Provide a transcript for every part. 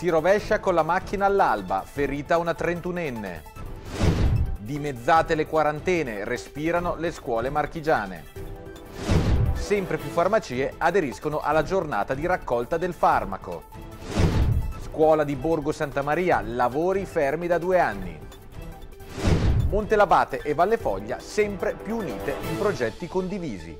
Si rovescia con la macchina all'alba, ferita una trentunenne. Dimezzate le quarantene, respirano le scuole marchigiane. Sempre più farmacie aderiscono alla giornata di raccolta del farmaco. Scuola di Borgo Santa Maria, lavori fermi da due anni. Monte Montelabate e Valle Foglia sempre più unite in progetti condivisi.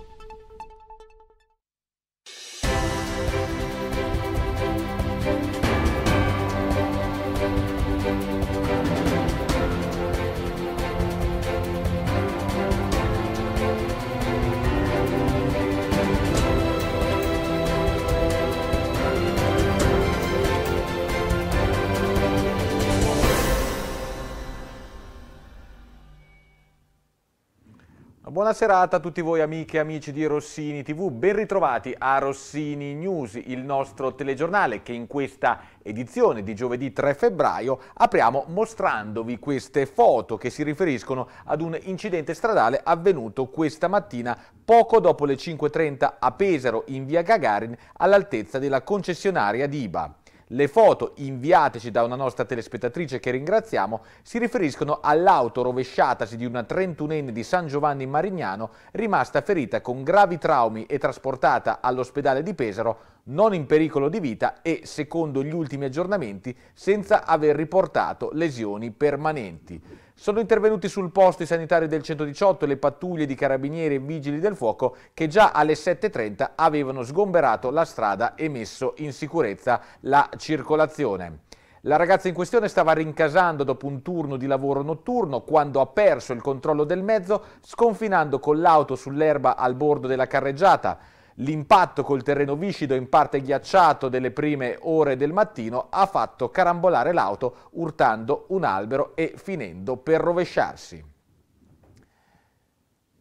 Buona serata a tutti voi amiche e amici di Rossini TV, ben ritrovati a Rossini News, il nostro telegiornale che in questa edizione di giovedì 3 febbraio apriamo mostrandovi queste foto che si riferiscono ad un incidente stradale avvenuto questa mattina poco dopo le 5.30 a Pesaro in via Gagarin all'altezza della concessionaria di IBA. Le foto inviateci da una nostra telespettatrice che ringraziamo si riferiscono all'auto rovesciatasi di una trentunenne di San Giovanni in Marignano rimasta ferita con gravi traumi e trasportata all'ospedale di Pesaro non in pericolo di vita e, secondo gli ultimi aggiornamenti, senza aver riportato lesioni permanenti. Sono intervenuti sul posto i sanitari del 118 e le pattuglie di carabinieri e vigili del fuoco che già alle 7.30 avevano sgomberato la strada e messo in sicurezza la circolazione. La ragazza in questione stava rincasando dopo un turno di lavoro notturno quando ha perso il controllo del mezzo sconfinando con l'auto sull'erba al bordo della carreggiata. L'impatto col terreno viscido, in parte ghiacciato, delle prime ore del mattino ha fatto carambolare l'auto urtando un albero e finendo per rovesciarsi.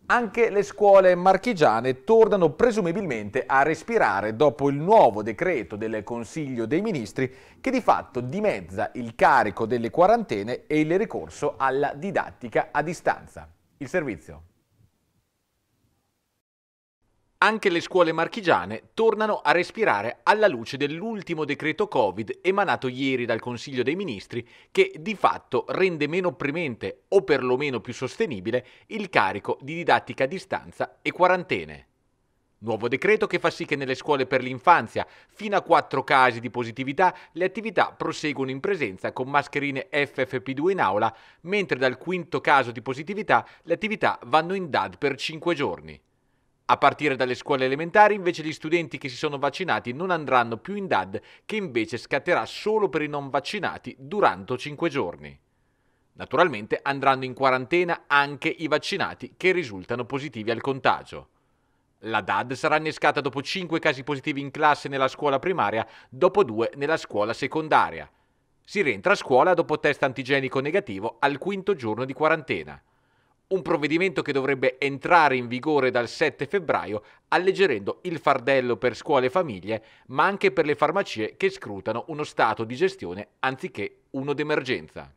Anche le scuole marchigiane tornano presumibilmente a respirare dopo il nuovo decreto del Consiglio dei Ministri che di fatto dimezza il carico delle quarantene e il ricorso alla didattica a distanza. Il servizio. Anche le scuole marchigiane tornano a respirare alla luce dell'ultimo decreto Covid emanato ieri dal Consiglio dei Ministri che di fatto rende meno opprimente o perlomeno più sostenibile il carico di didattica a distanza e quarantene. Nuovo decreto che fa sì che nelle scuole per l'infanzia, fino a 4 casi di positività, le attività proseguono in presenza con mascherine FFP2 in aula, mentre dal quinto caso di positività le attività vanno in DAD per 5 giorni. A partire dalle scuole elementari invece gli studenti che si sono vaccinati non andranno più in DAD che invece scatterà solo per i non vaccinati durante 5 giorni. Naturalmente andranno in quarantena anche i vaccinati che risultano positivi al contagio. La DAD sarà innescata dopo 5 casi positivi in classe nella scuola primaria, dopo 2 nella scuola secondaria. Si rientra a scuola dopo test antigenico negativo al quinto giorno di quarantena un provvedimento che dovrebbe entrare in vigore dal 7 febbraio, alleggerendo il fardello per scuole e famiglie, ma anche per le farmacie che scrutano uno stato di gestione anziché uno d'emergenza.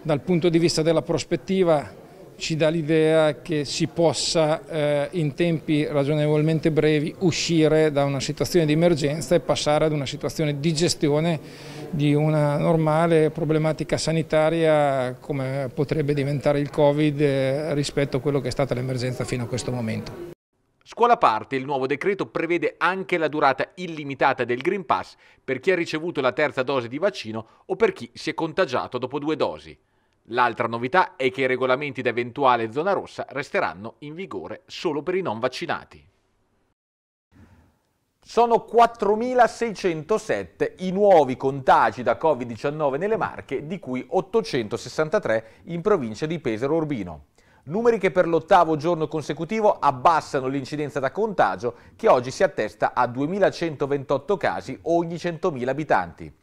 Dal punto di vista della prospettiva ci dà l'idea che si possa eh, in tempi ragionevolmente brevi uscire da una situazione di emergenza e passare ad una situazione di gestione di una normale problematica sanitaria come potrebbe diventare il Covid eh, rispetto a quello che è stata l'emergenza fino a questo momento. Scuola a parte, il nuovo decreto prevede anche la durata illimitata del Green Pass per chi ha ricevuto la terza dose di vaccino o per chi si è contagiato dopo due dosi. L'altra novità è che i regolamenti da eventuale zona rossa resteranno in vigore solo per i non vaccinati. Sono 4.607 i nuovi contagi da Covid-19 nelle Marche, di cui 863 in provincia di Pesaro Urbino. Numeri che per l'ottavo giorno consecutivo abbassano l'incidenza da contagio, che oggi si attesta a 2.128 casi ogni 100.000 abitanti.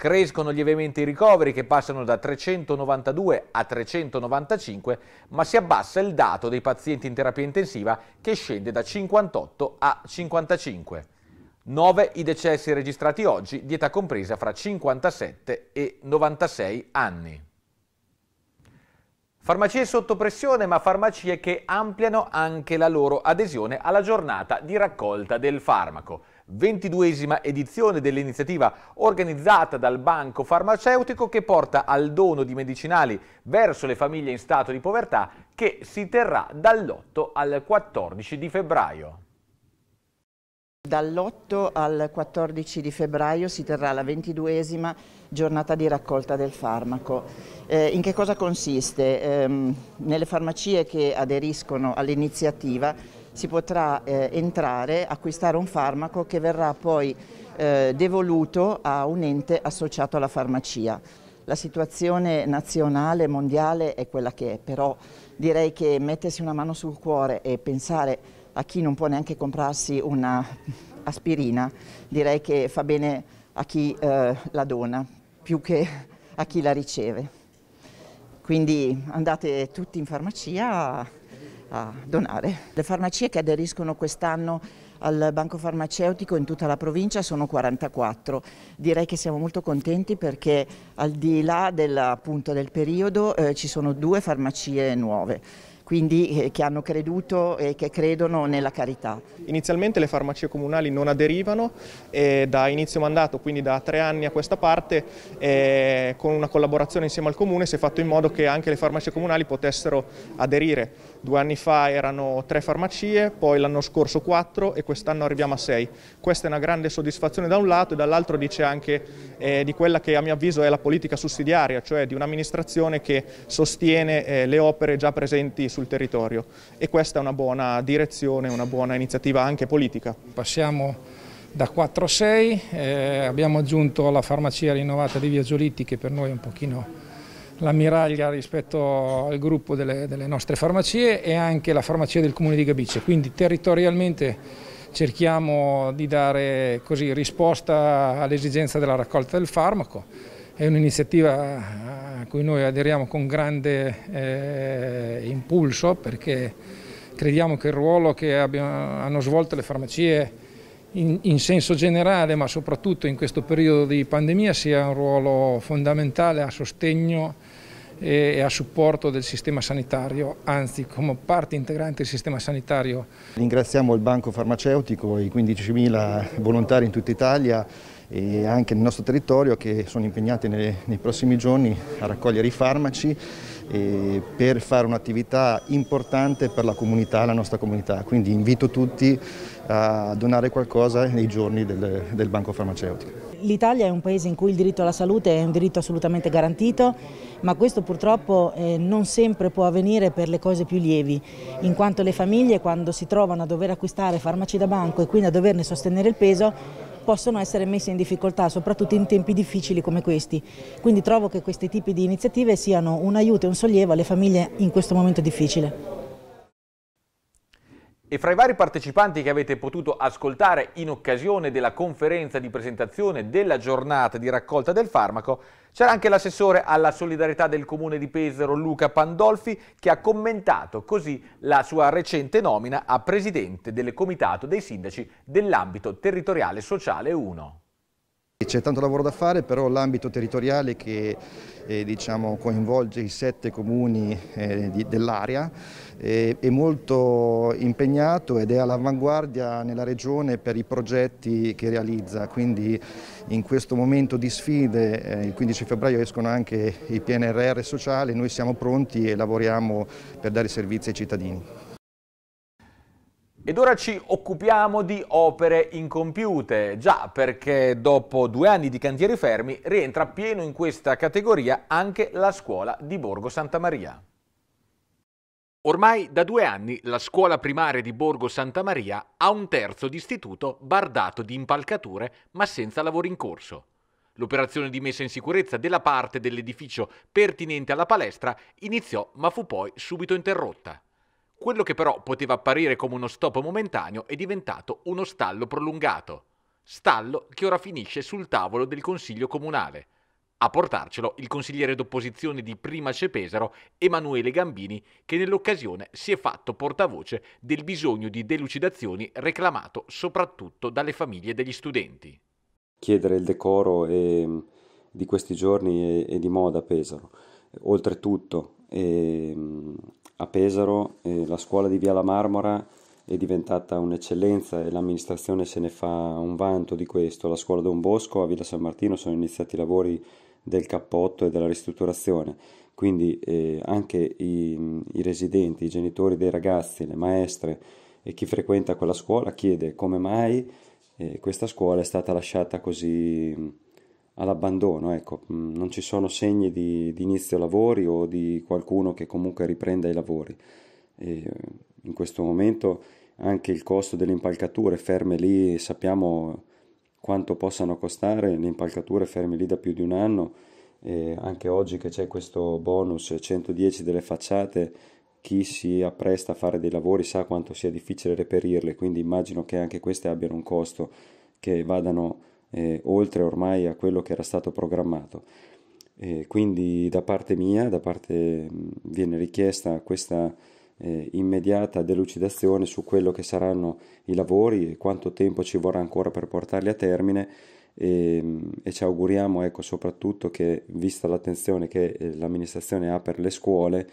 Crescono lievemente i ricoveri che passano da 392 a 395, ma si abbassa il dato dei pazienti in terapia intensiva che scende da 58 a 55. 9 i decessi registrati oggi di età compresa fra 57 e 96 anni. Farmacie sotto pressione, ma farmacie che ampliano anche la loro adesione alla giornata di raccolta del farmaco. 22esima edizione dell'iniziativa organizzata dal Banco Farmaceutico che porta al dono di medicinali verso le famiglie in stato di povertà che si terrà dall'8 al 14 di febbraio. Dall'8 al 14 di febbraio si terrà la 22esima giornata di raccolta del farmaco. Eh, in che cosa consiste? Eh, nelle farmacie che aderiscono all'iniziativa si potrà eh, entrare, acquistare un farmaco che verrà poi eh, devoluto a un ente associato alla farmacia. La situazione nazionale, mondiale è quella che è, però direi che mettersi una mano sul cuore e pensare a chi non può neanche comprarsi una aspirina, direi che fa bene a chi eh, la dona più che a chi la riceve. Quindi andate tutti in farmacia a donare. Le farmacie che aderiscono quest'anno al banco farmaceutico in tutta la provincia sono 44. Direi che siamo molto contenti perché al di là del, appunto, del periodo eh, ci sono due farmacie nuove quindi eh, che hanno creduto e che credono nella carità. Inizialmente le farmacie comunali non aderivano e da inizio mandato, quindi da tre anni a questa parte, eh, con una collaborazione insieme al comune si è fatto in modo che anche le farmacie comunali potessero aderire. Due anni fa erano tre farmacie, poi l'anno scorso quattro e quest'anno arriviamo a sei. Questa è una grande soddisfazione da un lato e dall'altro dice anche eh, di quella che a mio avviso è la politica sussidiaria, cioè di un'amministrazione che sostiene eh, le opere già presenti su sul territorio e questa è una buona direzione, una buona iniziativa anche politica. Passiamo da 4 a 6, eh, abbiamo aggiunto la farmacia rinnovata di Via Giolitti che per noi è un pochino l'ammiraglia rispetto al gruppo delle, delle, nostre farmacie e anche la farmacia del comune di Gabice, quindi territorialmente cerchiamo di dare così risposta all'esigenza della raccolta del farmaco, è un'iniziativa cui noi aderiamo con grande eh, impulso perché crediamo che il ruolo che abbiano, hanno svolto le farmacie in, in, senso generale, ma soprattutto in questo periodo di pandemia, sia un ruolo fondamentale a sostegno e, e a supporto del sistema sanitario, anzi come parte integrante del sistema sanitario. Ringraziamo il Banco Farmaceutico, i 15.000 volontari in tutta Italia e anche nel nostro territorio che sono impegnati nei, nei prossimi giorni a raccogliere i farmaci per fare un'attività importante per la comunità, la nostra comunità. Quindi invito tutti a donare qualcosa nei giorni del, del banco farmaceutico. L'Italia è un paese in cui il diritto alla salute è un diritto assolutamente garantito, ma questo purtroppo eh, non sempre può avvenire per le cose più lievi, in quanto le famiglie quando si trovano a dover acquistare farmaci da banco e quindi a doverne sostenere il peso possono essere messe in difficoltà, soprattutto in tempi difficili come questi. Quindi trovo che questi tipi di iniziative siano un aiuto e un sollievo alle famiglie in questo momento difficile. E fra i vari partecipanti che avete potuto ascoltare in occasione della conferenza di presentazione della giornata di raccolta del farmaco, c'era anche l'assessore alla solidarietà del comune di Pesaro Luca Pandolfi che ha commentato così la sua recente nomina a presidente del comitato dei sindaci dell'ambito territoriale sociale 1. C'è tanto lavoro da fare, però l'ambito territoriale che eh, diciamo, coinvolge i sette comuni eh, dell'area eh, è molto impegnato ed è all'avanguardia nella regione per i progetti che realizza, quindi in questo momento di sfide, eh, il 15 febbraio escono anche i PNRR sociali, noi siamo pronti e lavoriamo per dare servizi ai cittadini. Ed ora ci occupiamo di opere incompiute, già perché dopo due anni di cantieri fermi rientra pieno in questa categoria anche la scuola di Borgo Santa Maria. Ormai da due anni la scuola primaria di Borgo Santa Maria ha un terzo di istituto bardato di impalcature ma senza lavori in corso. L'operazione di messa in sicurezza della parte dell'edificio pertinente alla palestra iniziò ma fu poi subito interrotta. Quello che però poteva apparire come uno stop momentaneo è diventato uno stallo prolungato. Stallo che ora finisce sul tavolo del Consiglio Comunale. A portarcelo il consigliere d'opposizione di Prima Cepesaro, Emanuele Gambini, che nell'occasione si è fatto portavoce del bisogno di delucidazioni reclamato soprattutto dalle famiglie degli studenti. Chiedere il decoro è, mm, di questi giorni è, è, di moda a Pesaro. Oltretutto è, a Pesaro eh, la scuola di Via la Marmora è diventata un'eccellenza e l'amministrazione se ne fa un vanto di questo. La scuola Don Bosco a Villa San Martino sono iniziati i lavori del cappotto e della ristrutturazione, quindi eh, anche i, i residenti, i genitori dei ragazzi, le maestre e chi frequenta quella scuola chiede come mai eh, questa scuola è stata lasciata così all'abbandono, ecco, mm, non ci sono segni di, di, inizio lavori o di qualcuno che comunque riprenda i lavori. E eh, in questo momento anche il costo delle impalcature ferme lì, sappiamo quanto possano costare le impalcature ferme lì da più di un anno, e anche oggi che c'è questo bonus 110 delle facciate, chi si appresta a fare dei lavori sa quanto sia difficile reperirle, quindi immagino che anche queste abbiano un costo che vadano eh, oltre ormai a quello che era stato programmato. E eh, quindi da parte mia, da parte, viene richiesta questa eh, immediata delucidazione su quello che saranno i lavori e quanto tempo ci vorrà ancora per portarli a termine e, e ci auguriamo ecco, soprattutto che, vista l'attenzione che eh, l'amministrazione ha per le scuole,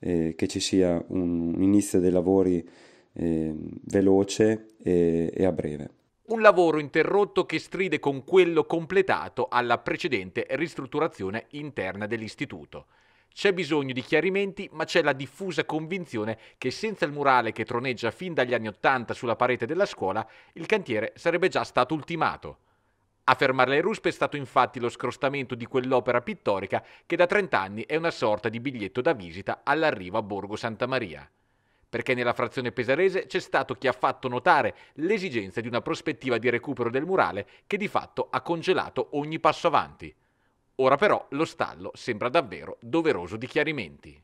eh, che ci sia un, inizio dei lavori eh, veloce e, e a breve. Un lavoro interrotto che stride con quello completato alla precedente ristrutturazione interna dell'istituto. C'è bisogno di chiarimenti, ma c'è la diffusa convinzione che senza il murale che troneggia fin dagli anni Ottanta sulla parete della scuola, il cantiere sarebbe già stato ultimato. A fermare le ruspe è stato infatti lo scrostamento di quell'opera pittorica che da 30 anni è una sorta di biglietto da visita all'arrivo a Borgo Santa Maria perché nella frazione pesarese c'è stato chi ha fatto notare l'esigenza di una prospettiva di recupero del murale che di fatto ha congelato ogni passo avanti. Ora però lo stallo sembra davvero doveroso di chiarimenti.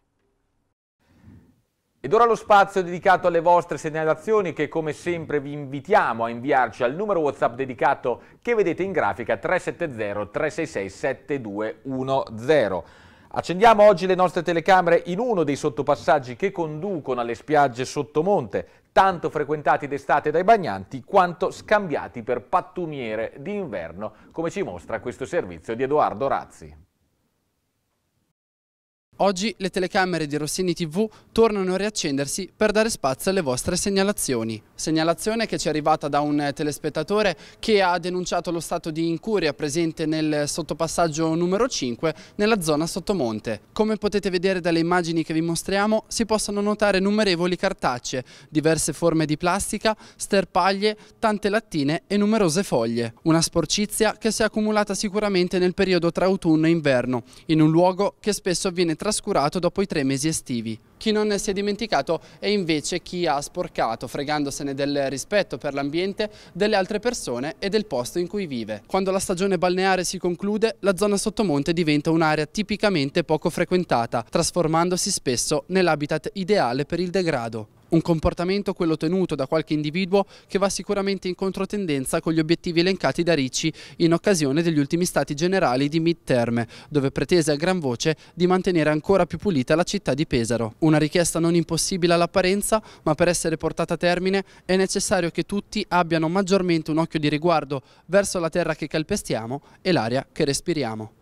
Ed ora lo spazio dedicato alle vostre segnalazioni che come sempre vi invitiamo a inviarci al numero WhatsApp dedicato che vedete in grafica 370 366 7210. Accendiamo oggi le nostre telecamere in uno dei sottopassaggi che conducono alle spiagge sottomonte, tanto frequentati d'estate dai bagnanti quanto scambiati per pattumiere d'inverno, come ci mostra questo servizio di Edoardo Razzi. Oggi le telecamere di Rossini TV tornano a riaccendersi per dare spazio alle vostre segnalazioni. Segnalazione che ci è arrivata da un telespettatore che ha denunciato lo stato di incuria presente nel sottopassaggio numero 5 nella zona Sottomonte. Come potete vedere dalle immagini che vi mostriamo si possono notare numerevoli cartacce, diverse forme di plastica, sterpaglie, tante lattine e numerose foglie. Una sporcizia che si è accumulata sicuramente nel periodo tra autunno e inverno, in un luogo che spesso viene trasformato trascurato dopo i tre mesi estivi. Chi non si è dimenticato è invece chi ha sporcato, fregandosene del rispetto per l'ambiente, delle altre persone e del posto in cui vive. Quando la stagione balneare si conclude, la zona sottomonte diventa un'area tipicamente poco frequentata, trasformandosi spesso nell'habitat ideale per il degrado. Un comportamento, quello tenuto da qualche individuo, che va sicuramente in controtendenza con gli obiettivi elencati da Ricci in occasione degli ultimi stati generali di midterm, dove pretese a gran voce di mantenere ancora più pulita la città di Pesaro. Una richiesta non impossibile all'apparenza, ma per essere portata a termine è necessario che tutti abbiano maggiormente un occhio di riguardo verso la terra che calpestiamo e l'aria che respiriamo.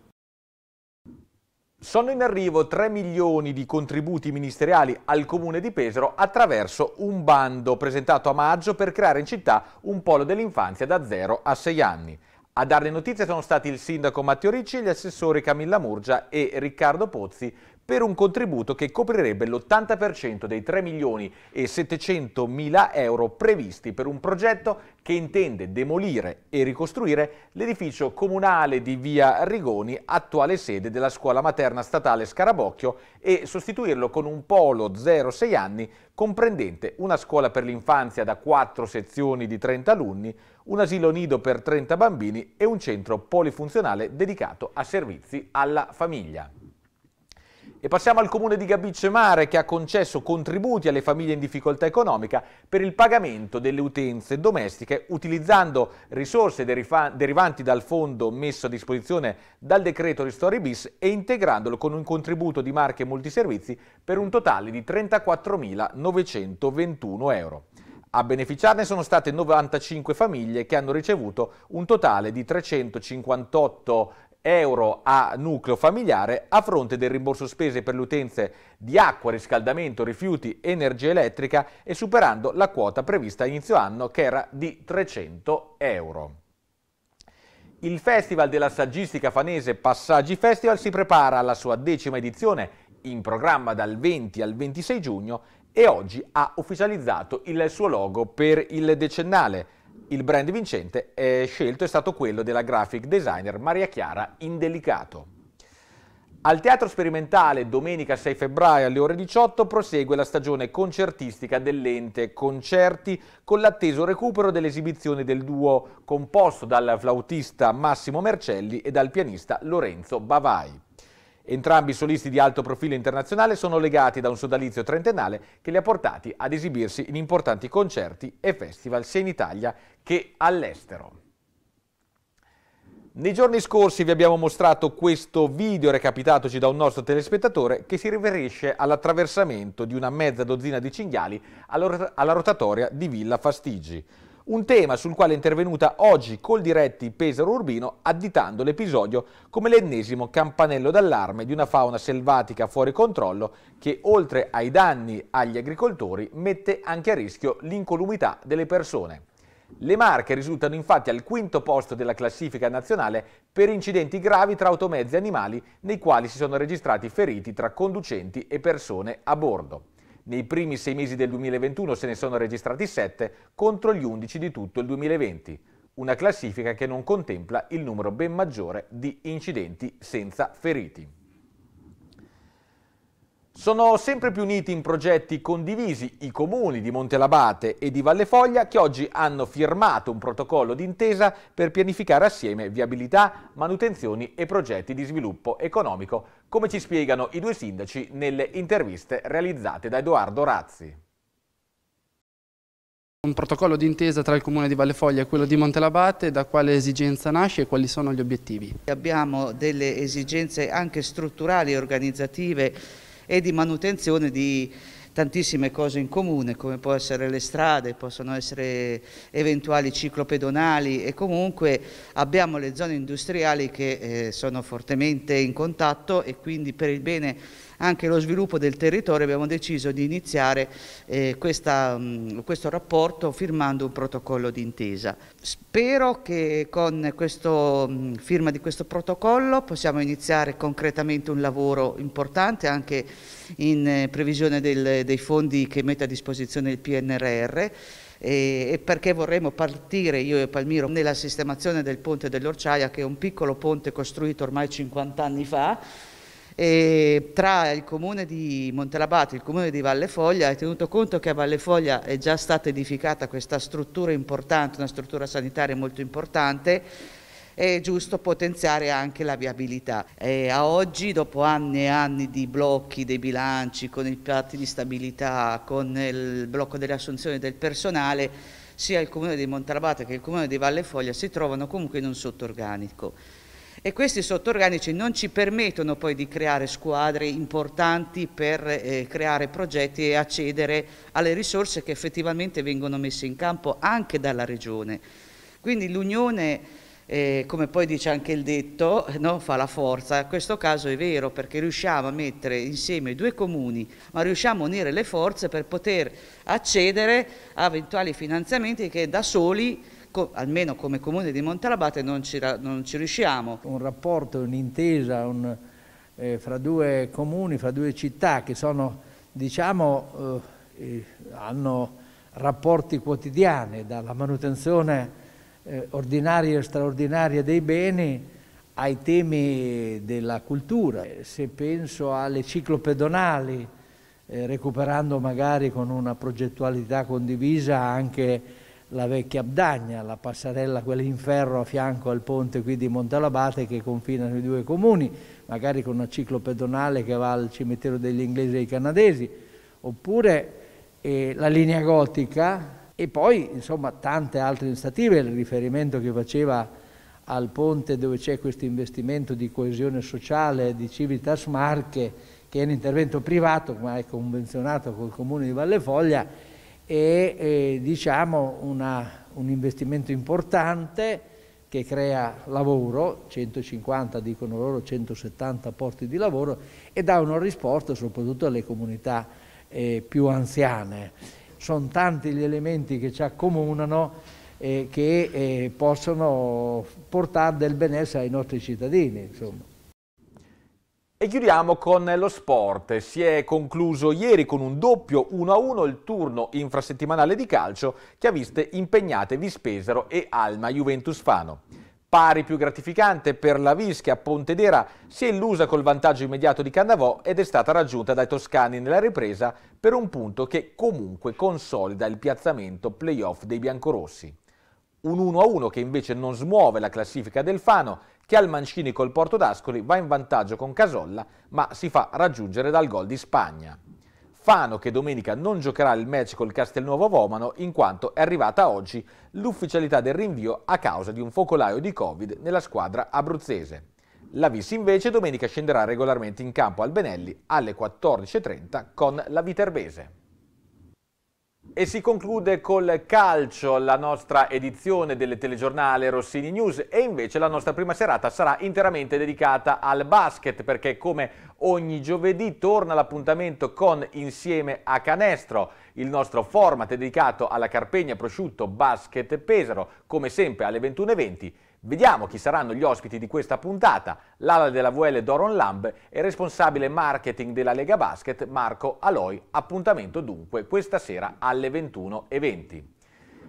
Sono in arrivo 3 milioni di contributi ministeriali al comune di Pesaro attraverso un bando presentato a maggio per creare in città un polo dell'infanzia da 0 a 6 anni. A darne notizie sono stati il sindaco Matteo Ricci, gli assessori Camilla Murgia e Riccardo Pozzi per un contributo che coprirebbe l'80% dei 3 milioni e 700 mila euro previsti per un progetto che intende demolire e ricostruire l'edificio comunale di via Rigoni, attuale sede della scuola materna statale Scarabocchio, e sostituirlo con un polo 0-6 anni comprendente una scuola per l'infanzia da 4 sezioni di 30 alunni, un asilo nido per 30 bambini e un centro polifunzionale dedicato a servizi alla famiglia. E passiamo al comune di Gabicce Mare che ha concesso contributi alle famiglie in difficoltà economica per il pagamento delle utenze domestiche utilizzando risorse derivanti dal fondo messo a disposizione dal decreto Ristori bis e integrandolo con un contributo di marche multiservizi per un totale di 34.921 euro. A beneficiarne sono state 95 famiglie che hanno ricevuto un totale di 358 euro a nucleo familiare a fronte del rimborso spese per le utenze di acqua, riscaldamento, rifiuti, energia elettrica e superando la quota prevista a inizio anno che era di 300 euro. Il Festival della Saggistica Fanese Passaggi Festival si prepara alla sua decima edizione in programma dal 20 al 26 giugno e oggi ha ufficializzato il suo logo per il decennale. Il brand vincente è scelto è stato quello della graphic designer Maria Chiara Indelicato. Al Teatro Sperimentale, domenica 6 febbraio alle ore 18, prosegue la stagione concertistica dell'ente Concerti con l'atteso recupero dell'esibizione del duo composto dal flautista Massimo Mercelli e dal pianista Lorenzo Bavai. Entrambi solisti di alto profilo internazionale sono legati da un sodalizio trentennale che li ha portati ad esibirsi in importanti concerti e festival sia in Italia che all'estero. Nei giorni scorsi vi abbiamo mostrato questo video recapitatoci da un nostro telespettatore che si riferisce all'attraversamento di una mezza dozzina di cinghiali alla rotatoria di Villa Fastigi un tema sul quale è intervenuta oggi col diretti Pesaro Urbino additando l'episodio come l'ennesimo campanello d'allarme di una fauna selvatica fuori controllo che oltre ai danni agli agricoltori mette anche a rischio l'incolumità delle persone. Le Marche risultano infatti al quinto posto della classifica nazionale per incidenti gravi tra automezzi e animali nei quali si sono registrati feriti tra conducenti e persone a bordo. Nei primi sei mesi del 2021 se ne sono registrati 7 contro gli 11 di tutto il 2020, una classifica che non contempla il numero ben maggiore di incidenti senza feriti. Sono sempre più uniti in progetti condivisi i comuni di Montelabate e di Valle Foglia che oggi hanno firmato un protocollo d'intesa per pianificare assieme viabilità, manutenzioni e progetti di sviluppo economico, come ci spiegano i due sindaci nelle interviste realizzate da Edoardo Razzi. Un protocollo d'intesa tra il Comune di Valle Foglia e quello di Montelabate, da quale esigenza nasce e quali sono gli obiettivi? Abbiamo delle esigenze anche strutturali e organizzative e di manutenzione di tantissime cose in comune, come può essere le strade, possono essere eventuali ciclopedonali e comunque abbiamo le zone industriali che eh, sono fortemente in contatto e quindi per il bene anche lo sviluppo del territorio abbiamo deciso di iniziare eh, questa, mh, mm, questo rapporto firmando un protocollo d'intesa. Spero che con la mm, firma di questo protocollo possiamo iniziare concretamente un lavoro importante anche in eh, previsione del, dei fondi che mette a disposizione il PNRR e perché vorremmo partire io e Palmiro nella sistemazione del ponte dell'Orciaia che è un piccolo ponte costruito ormai 50 anni fa e tra il comune di Montelabato e il comune di Valle Foglia, tenuto conto che a Valle Foglia è già stata edificata questa struttura importante, una struttura sanitaria molto importante, è giusto potenziare anche la viabilità. E a oggi, dopo anni e anni di blocchi dei bilanci, con i patti di stabilità, con il blocco delle assunzioni del personale, sia il comune di Montalabate che il comune di Valle Foglia si trovano comunque in un sottorganico e questi sottorganici non ci permettono poi di creare squadre importanti per eh, creare progetti e accedere alle risorse che effettivamente vengono messe in campo anche dalla Regione. Quindi l'Unione... Eh, come poi dice anche il detto, no? fa la forza. In questo caso è vero perché riusciamo a mettere insieme due comuni, ma riusciamo a unire le forze per poter accedere a eventuali finanziamenti che da soli almeno come comune di Montalabate non ci, non ci riusciamo. Un rapporto, un'intesa un, eh, fra due comuni, fra due città che sono, diciamo, eh, eh hanno rapporti quotidiani, dalla manutenzione eh, ordinaria e straordinaria dei beni ai temi della cultura. Eh, se penso alle ciclopedonali, eh, recuperando magari con una progettualità condivisa anche la vecchia Abdagna, la passarella quella in ferro a fianco al ponte qui di Montalabate che confinano i due comuni, magari con una ciclo pedonale che va al cimitero degli inglesi e dei canadesi, oppure eh, la linea gotica e poi insomma tante altre iniziative, il riferimento che faceva al ponte dove c'è questo investimento di coesione sociale di Civitas Marche, che è un intervento privato ma è convenzionato col comune di Valle Foglia è eh, diciamo una, un investimento importante che crea lavoro, 150 dicono loro 170 posti di lavoro e dà una risposta soprattutto alle comunità eh, più anziane. Sono tanti gli elementi che ci accomunano eh, che eh, possono portare del benessere ai nostri cittadini. Insomma. E chiudiamo con lo sport. Si è concluso ieri con un doppio 1-1 il turno infrasettimanale di calcio che ha visto impegnate Vispesero e Alma Juventus Fano. Pari più gratificante per la Vischia Pontedera si è illusa col vantaggio immediato di Cannavò ed è stata raggiunta dai toscani nella ripresa per un punto che comunque consolida il piazzamento playoff dei biancorossi. Un 1-1 che invece non smuove la classifica del Fano che al Mancini col Porto d'Ascoli va in vantaggio con Casolla, ma si fa raggiungere dal gol di Spagna. Fano che domenica non giocherà il match col Castelnuovo Vomano in quanto è arrivata oggi l'ufficialità del rinvio a causa di un focolaio di Covid nella squadra abruzzese. La Vis invece domenica scenderà regolarmente in campo al Benelli alle 14.30 con la Viterbese. E si conclude col calcio la nostra edizione del telegiornale Rossini News e invece la nostra prima serata sarà interamente dedicata al basket perché come ogni giovedì torna l'appuntamento con Insieme a Canestro, il nostro format dedicato alla Carpegna Prosciutto Basket Pesaro, come sempre alle 21.20 Vediamo chi saranno gli ospiti di questa puntata. L'ala della VL Doron Lamb e responsabile marketing della Lega Basket Marco Aloy. Appuntamento dunque questa sera alle 21.20.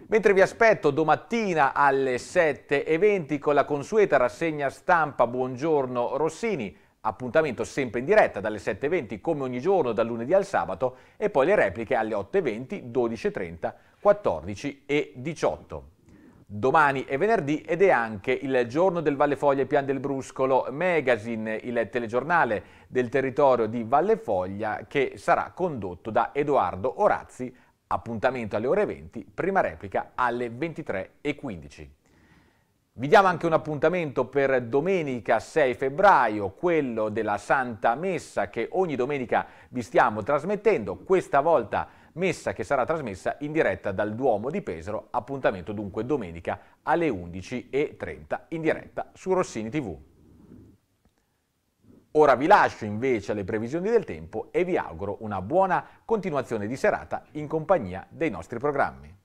Mentre vi aspetto domattina alle 7.20 con la consueta rassegna stampa Buongiorno Rossini, appuntamento sempre in diretta dalle 7.20 come ogni giorno dal lunedì al sabato e poi le repliche alle 8.20, 12.30, 14 e 18. Domani è venerdì ed è anche il giorno del Valle Foglia e Pian del Bruscolo Magazine, il telegiornale del territorio di Valle Foglia che sarà condotto da Edoardo Orazzi. Appuntamento alle ore 20, prima replica alle 23.15. Vi diamo anche un appuntamento per domenica 6 febbraio, quello della Santa Messa che ogni domenica vi stiamo trasmettendo, questa volta messa che sarà trasmessa in diretta dal Duomo di Pesaro, appuntamento dunque domenica alle 11.30 in diretta su Rossini TV. Ora vi lascio invece alle previsioni del tempo e vi auguro una buona continuazione di serata in compagnia dei nostri programmi.